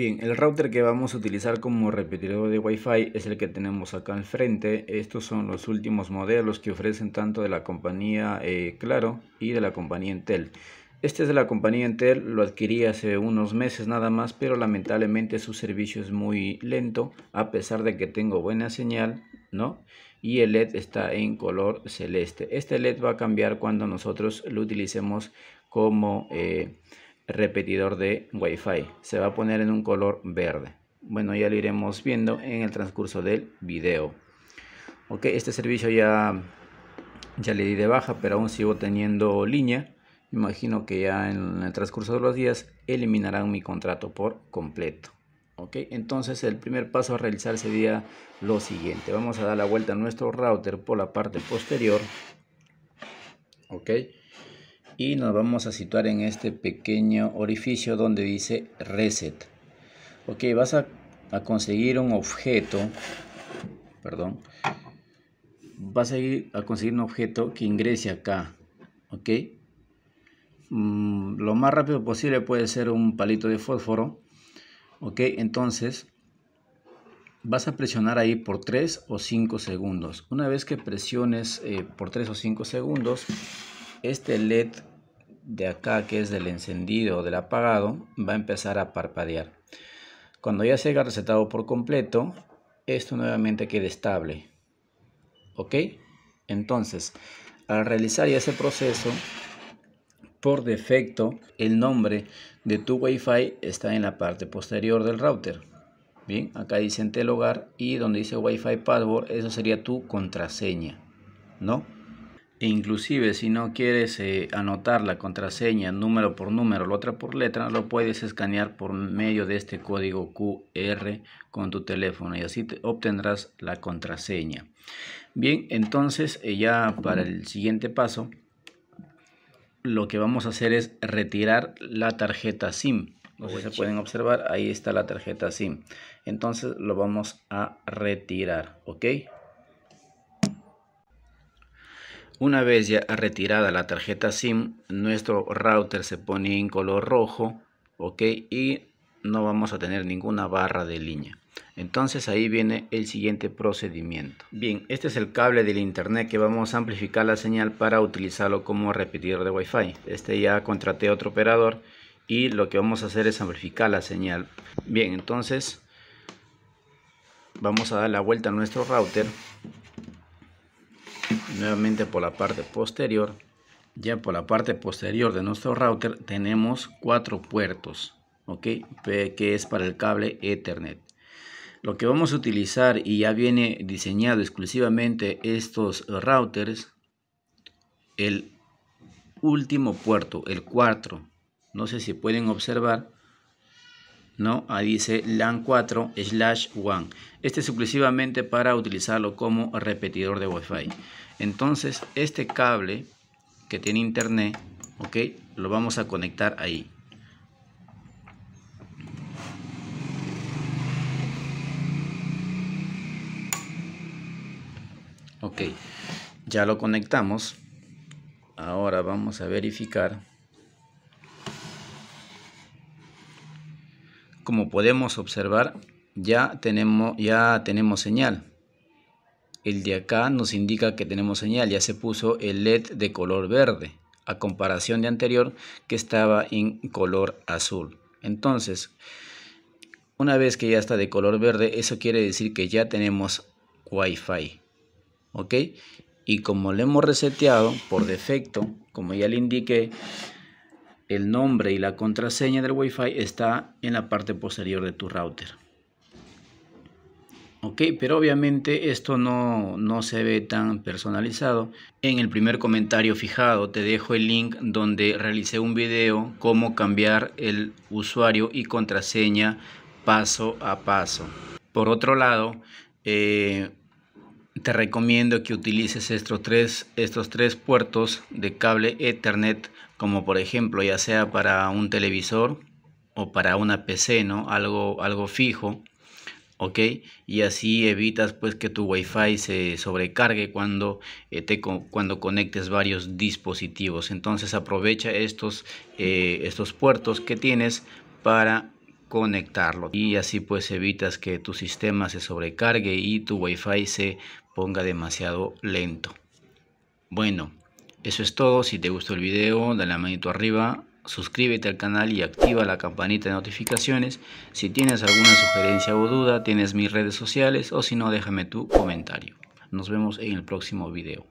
Bien, el router que vamos a utilizar como repetidor de Wi-Fi es el que tenemos acá al frente. Estos son los últimos modelos que ofrecen tanto de la compañía eh, Claro y de la compañía Intel. Este es de la compañía Intel, lo adquirí hace unos meses nada más, pero lamentablemente su servicio es muy lento, a pesar de que tengo buena señal, ¿no? Y el LED está en color celeste. Este LED va a cambiar cuando nosotros lo utilicemos como... Eh, repetidor de Wi-Fi. Se va a poner en un color verde. Bueno, ya lo iremos viendo en el transcurso del video. Ok, este servicio ya, ya le di de baja, pero aún sigo teniendo línea. Imagino que ya en el transcurso de los días eliminarán mi contrato por completo. Ok, entonces el primer paso a realizar sería lo siguiente. Vamos a dar la vuelta a nuestro router por la parte posterior. Ok y nos vamos a situar en este pequeño orificio donde dice reset ok vas a, conseguir un objeto perdón vas a ir a conseguir un objeto que ingrese acá ok mm, lo más rápido posible puede ser un palito de fósforo ok entonces vas a presionar ahí por 3 o 5 segundos una vez que presiones eh, por 3 o 5 segundos este led de acá, que es del encendido o del apagado, va a empezar a parpadear. Cuando ya se haya resetado por completo, esto nuevamente quede estable. ¿Ok? Entonces, al realizar ese proceso, por defecto, el nombre de tu wifi está en la parte posterior del router. Bien, acá dice Tel hogar y donde dice Wi-Fi password, eso sería tu contraseña, ¿no? E inclusive si no quieres eh, anotar la contraseña número por número, letra por letra, lo puedes escanear por medio de este código QR con tu teléfono y así obtendrás la contraseña. Bien, entonces eh, ya para el siguiente paso, lo que vamos a hacer es retirar la tarjeta SIM. Como se pueden observar, ahí está la tarjeta SIM. Entonces lo vamos a retirar, ¿ok? Una vez ya retirada la tarjeta SIM, nuestro router se pone en color rojo, ok, y no vamos a tener ninguna barra de línea. Entonces ahí viene el siguiente procedimiento. Bien, este es el cable del internet que vamos a amplificar la señal para utilizarlo como repetidor de Wi-Fi. Este ya contraté otro operador y lo que vamos a hacer es amplificar la señal. Bien, entonces vamos a dar la vuelta a nuestro router nuevamente por la parte posterior ya por la parte posterior de nuestro router tenemos cuatro puertos ok que es para el cable ethernet lo que vamos a utilizar y ya viene diseñado exclusivamente estos routers el último puerto el 4 no sé si pueden observar ¿no? Ahí dice LAN4 slash 1. Este es exclusivamente para utilizarlo como repetidor de wifi Entonces, este cable que tiene internet, ¿ok? Lo vamos a conectar ahí. Ok, ya lo conectamos. Ahora vamos a verificar como podemos observar, ya tenemos, ya tenemos señal. El de acá nos indica que tenemos señal, ya se puso el LED de color verde, a comparación de anterior que estaba en color azul. Entonces, una vez que ya está de color verde, eso quiere decir que ya tenemos Wi-Fi. ¿Ok? Y como lo hemos reseteado por defecto, como ya le indiqué, el nombre y la contraseña del Wi-Fi está en la parte posterior de tu router. Ok, pero obviamente esto no, se ve tan personalizado. En el primer comentario fijado te dejo el link donde realicé un video cómo cambiar el usuario y contraseña paso a paso. Por otro lado, eh, te recomiendo que utilices estos tres, estos tres puertos de cable Ethernet como por ejemplo ya sea para un televisor o para una PC, ¿no? Algo, algo fijo, ¿ok? Y así evitas pues que tu Wi-Fi se sobrecargue cuando, eh, cuando conectes varios dispositivos. Entonces aprovecha estos, eh, estos puertos que tienes para conectarlo y así pues evitas que tu sistema se sobrecargue y tu wifi se ponga demasiado lento bueno eso es todo, si te gustó el video dale la manito arriba, suscríbete al canal y activa la campanita de notificaciones. Si tienes alguna sugerencia o duda, tienes mis redes sociales o si no, déjame tu comentario. Nos vemos en el próximo video.